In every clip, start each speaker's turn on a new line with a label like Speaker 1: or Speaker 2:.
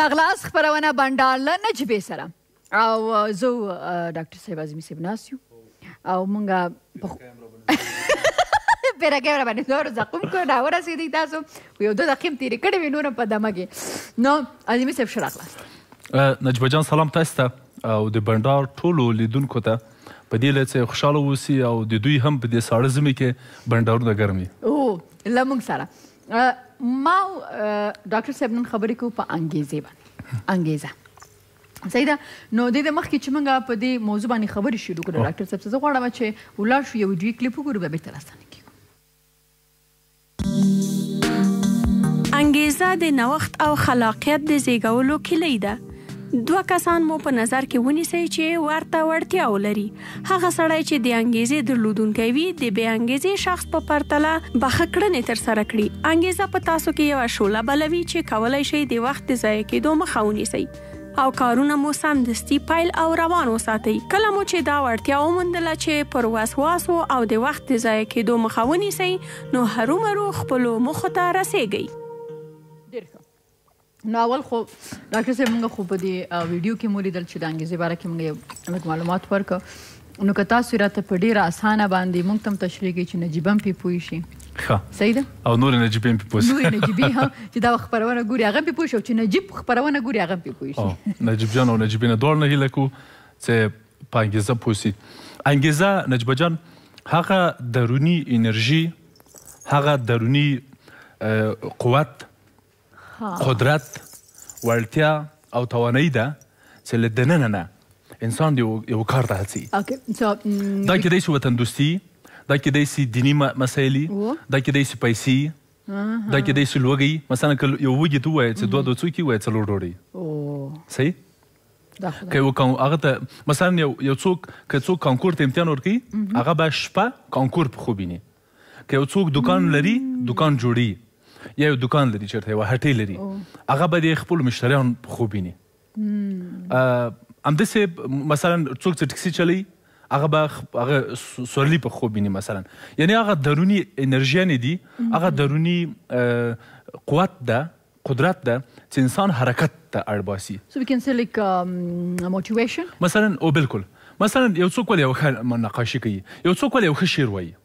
Speaker 1: راغلاس خبرونه بندار له نجيبې سره او زه ډاکټر صاحب اعظمي صاحب ناس یو او مونږه پیرا کیمرا باندې نور زقوم کو دا ورسېدی تاسو یو دوه دقیقې تیرې کړې وې نور په دمګه نو اعظمي صاحب شرح
Speaker 2: خلاص نجيبه جان سلام تاسو ته او د بندار ټولو لیدونکو ته په دې لته خوشاله اوسئ او د دوی هم په دې ساړه زمي کې بندارونه ګرمي
Speaker 1: او لمونږ سره ما ډاکټر صاحب نن خبرې کوو په انګیزه باندې انګیزه سیدا نو د دې مخکې چې موږ په دې موضوع باندې خبرې شروع کړو ډاکټر صاحب څه غواړم چې ولاړ شو یو ویډیو کلیپ وګورو به تر ستنه کې انګیزه د نوښت او خلاقیت د زیږولو کلي ده دوه کسان مو په نظر کې ونیسئ چې ورته وړتیا ولري هغه سړی چې د انګیزې درلودونکی وي د بې انګیزې شخص په پرتله بخښکړنې تر سره کړي انګیزه په تاسو کې یو شوله بلوي چې کولای شي د وخت ضایع کېدو مخه ونیسئ او کارونه مو سم دستي پایل او روان وساتئ کله مو چې دا ورتیا ومندله چې پر وسواس او د وخت ضایع کېدو مخاوني سي نو هرومرو خپل مخ ته رسیږئ نو اول خو ډاکټر صاحب موږ خو په دې ویډیو کې مو لیدل چې د انګیزې باره کې موږ یو معلومات ورک نو کتا سورته په ډیره اسانه باندې موږ تم تشریح کې چې نجیبم پی پوي شي صحیح ده
Speaker 2: او نور نجیب هم پوس نور نجیب هم
Speaker 1: چې دا خبرونه ګوري هغه په پوښو چې نجیب خبرونه ګوري هغه په پوښو
Speaker 2: نجیب جان او نجیب نه دور نه هیله کو چې پانګیزه پوسی انګیزه نجیب جان هغه درونی انرژي هغه درونی قوت
Speaker 1: قدرت
Speaker 2: وړتیا او توانایي ده چې له دننه نه انسان دی یو کار ته هڅي
Speaker 1: دا
Speaker 2: کېدای شي وطندوستي دا کېدای شي دینی مسایلې دا کېدای شي پیسې دا کېدای شي لوګي مثلا یو وږي ته وایي چې دوه دوه څوکي وایي څلور ډوډۍ صحیح که یو هغه ته مثلا یو یو څوک که څوک کانکور ته امتحان ورکړي هغه به شپه کانکور په خوب ویني که یو څوک دکان لري دکان جوړي یا یو دکان لري چیرته یو هټۍ لري هغه به د خپل مشتریان خوب ویني ام دسه مثلا څوک چې ټکسي چلی هغه به هغه سورلی په خوب ویني مثلا یعنی هغه درونی انرژي نه دي هغه درونی قوت ده قدرت ده چې انسان حرکت ته اړباسي
Speaker 1: سو وی کین سی لیک موټیویشن
Speaker 2: مثلا او بالکل مثلا یو څوک ولې یو ښه نقاشي کوي یو څوک ولې یو ښه شعر وایي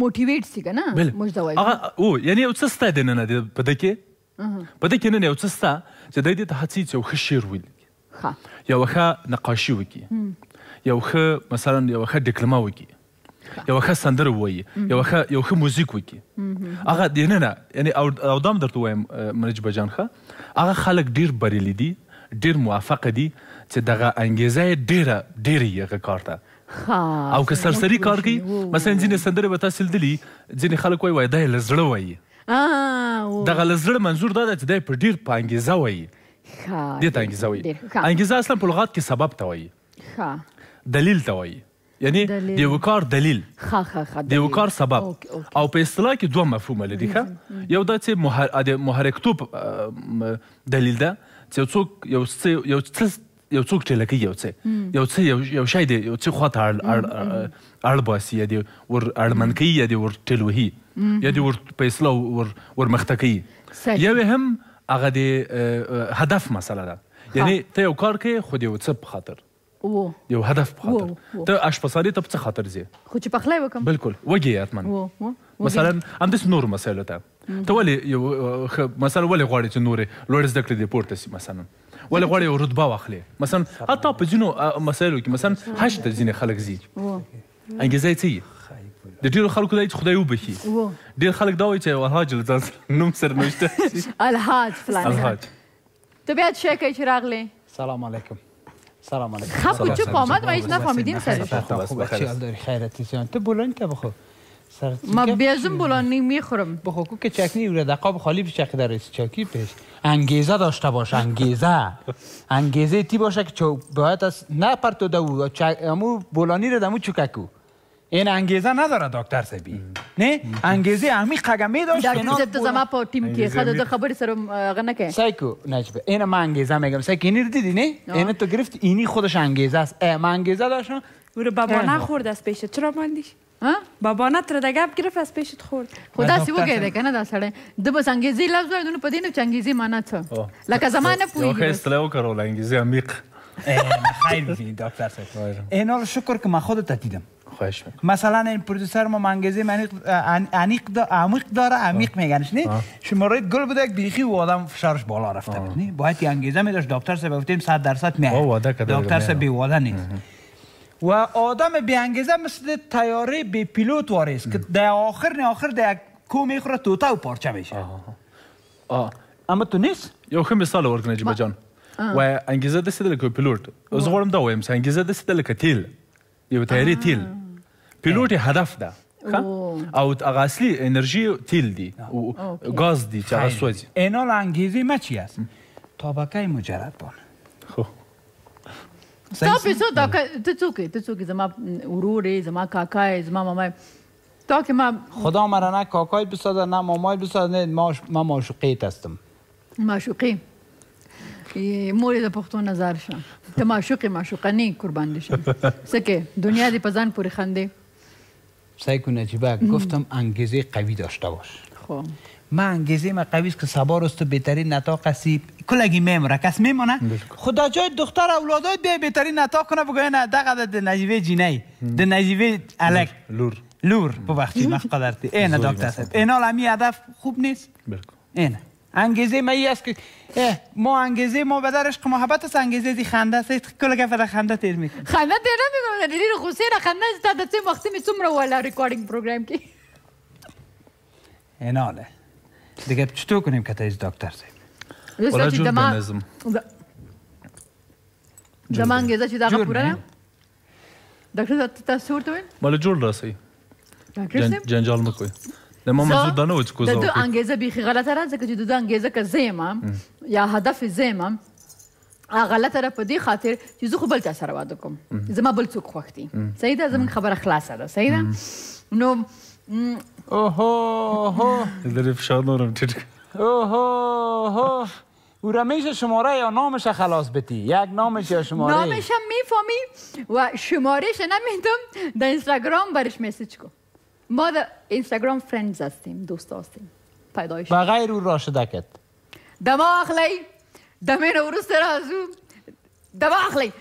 Speaker 1: موټیویټ سیګه نه موږ دا وایو هغه
Speaker 2: او یعنی یو څه ستاده نه نه دی په
Speaker 1: دکې
Speaker 2: په دکې نه یو څه ستا چې د دې ته هڅې یو ښه شعر ولیکي ښه یو ښه نقاشي وکړي یو ښه مثلا یو ښه ډکلمه وکړي یو ښه سندره وایي یو ښه یو ښه موزیک وکي هغه دی نه نه یعنی او دام درته وایم منج بجان ښه هغه خلک ډیر بریالي دي ډیر موافق دي چې دغه انګیزه ډیره ډیره یې کار ته
Speaker 1: او که سرسری کار
Speaker 2: کوي مثلا ځینې سندرې به تاسو لیدلي ځینې خلک وایي وایي دا یې له زړه
Speaker 1: وایي دغه
Speaker 2: له زړه منظور دا ده چې دا یې په ډېر په انګیزه وایي
Speaker 1: دې ته انګیزه وایي انګیزه
Speaker 2: اصلا په لغات کې سبب ته وایي دلیل ته وایي یعنی د یو کار دلیل د یو کار سبب او په اصطلاح کې دوه مفهوم لري ښه یو دا چې محرکتوب دلیل ده چې څوک یو څه یو څه یو څوک چې لکه یو څه یو څه یو یو شی دی یو څه خواته اړ باسي یا دی ور اړمن کوي یا دی ور ټلوهي یا دی ور پیسلو ور ور مخته کوي یو هم هغه دی هدف مسله ده یعنی ته یو کار کوي خو دی یو څه په خاطر وو یو هدف په خاطر ته اشپزاري ته په څه خاطر زی
Speaker 1: خو چې پخلی وکم
Speaker 2: بالکل وږي
Speaker 1: اتمن مثلا
Speaker 2: همداسې نورو مسایلو ته ته ولې یو مثلا ولې غواړې چې نورې لوړې زده کړې دې پورته سي مثلا ولې غواړې یو رتبه واخلې مثلا حتی په ځینو مسایلو کې مثلا حج ته ځینې خلک ځي انګېزه یې څه د ډیرو خلکو دای چې خدای وبخي ډیر خلک دا وایي چې الحاج له ځان نوم سر نشته
Speaker 1: الحاج فلان الحاج طبیعت شه کوي چې راغلی
Speaker 3: سلام علیکم سلام علیکم خب چه پامد و ایش نفهمیدیم سرش خوب بخیر خیرتی سیان تو بلند که بخو ما بیازم
Speaker 1: بولانی میخورم بخو کو که چکنی
Speaker 3: اوره دقاب خالی پیش چکی در چاکی پیش انگیزه داشته باش انگیزه انگیزه تی باشه که باید از نه پر تو دو امو بلانی رو دمو چککو این انگیزه نداره دکتر سبی نه انگیزه همی قگمه
Speaker 1: داشت دکتر تو زمان پا تیم که خدا دو خبری سرم غنه
Speaker 3: سایکو نجبه این ما انگیزه میگم سایکو اینی دیدی نه این تو گرفت اینی خودش انگیزه است ما انگیزه داشتم رو بابا نخورد
Speaker 1: از پیش چرا ماندیش بابانه تر د ګپ گرفت از پیشت خورد خدا سی وګه ده کنه دا سړی د بس انګیزی لفظ وای نو پدې نو چنګیزی معنی څه
Speaker 2: لکه زمانه پوی یو خیر استلو کارو لنګیزی عمیق
Speaker 3: خیلی بی دکتر صاحب اینا رو شکر که من خودت دیدم خواهش میکنم مثلا این پروڈوسر ما منگزه عمیق دا عمیق داره عمیق میگنش نه شما روی گل بوده یک بیخی و آدم فشارش بالا رفته بود نه باید انگیزه میداشت دکتر سه گفتیم 100 درصد میاد دکتر سه بی واده نیست و آدم بیانگیزه مثل تیاره بی پیلوت وارست که در آخر نه آخر در کو میخوره توتا و پارچه میشه
Speaker 2: اما تو نیست یو ښه مثال ورکړه نجیبه جان و انګیزه داسې ده لکه پیلوټ زه غواړم دا وایم چې انګیزه داسې ده لکه تیل یو تیارې تیل پیلوټ هدف ده او هغه اصلي انرژي تیل دی او گاز دی چې هغه سوځي
Speaker 3: اینا انګیزه ما چی است تابکه مجرد بان خب
Speaker 1: ستا پیسو دا ته څوک ته څوک زما ورورې زما کاکای زما مامای تا که من
Speaker 3: خدا مرا نه کاکای دوست داره نه مامای دوست داره نه ما من معشوقیت هستم
Speaker 1: معشوقی مورې د پښتو نظر شه ته معشوقي معشوقه نه قربان دي شه
Speaker 3: سکه
Speaker 1: دنیا دې په ځان پورې خنده
Speaker 3: سعی کن نجیبه گفتم انگیزه قوی داشته باش خب ما انگیزه ما است که سبار است بهترین نتا قصیب کلگی میمونه کس میمونه خدا جای دختر اولادای بیا بهترین نتاق کنه بگه نه قدر ده نجیبه جینی ده نجیبه الک لور لور ببخشید ما قدرتی اینه دکتر سب اینه لمی هدف خوب نیست اینه انگیزه ما ای است که ما انگیزه ما به در عشق محبت است انگیزه دی خنده است کل گفت در خنده تیر میکنه
Speaker 1: خنده تیر نمیکنه دیدی رو خوصه را خنده است تا دسته مخصیم سمره والا ریکارڈنگ پروگرام کی
Speaker 3: ایناله دیگه چطور کنیم کتایز دکتر
Speaker 1: سیم ولی جور دانزم دمان گیزا چی داغ پورا نه دکتر تا تا سور توین
Speaker 2: مال جور راسی جنجال مکوی ما منظور دانه وچ کوزا دو
Speaker 1: انگیزه بیخی غلطه را ځکه چې دو انګیزه که زیمم یا هدف زیمم غلطه را په دې خاطر چې زه خو بل چا سره واده کوم زما بل څوک خوښ دي صحیح ده زموږ خبره خلاصه ده صحیح ده نو اوه اوه
Speaker 2: داری نورم
Speaker 1: اوه
Speaker 3: اوه او رمیش شماره یا نامش خلاص بتی یک نامش یا شماره نامش
Speaker 1: هم میفهمی و شمارش نمیدم در اینستاگرام برش میسیج کن ما در اینستاگرام فرندز هستیم دوست هستیم پیدایش و
Speaker 3: غیر او را شده کت
Speaker 1: دما اخلی دمین او رو سر از او دما اخلی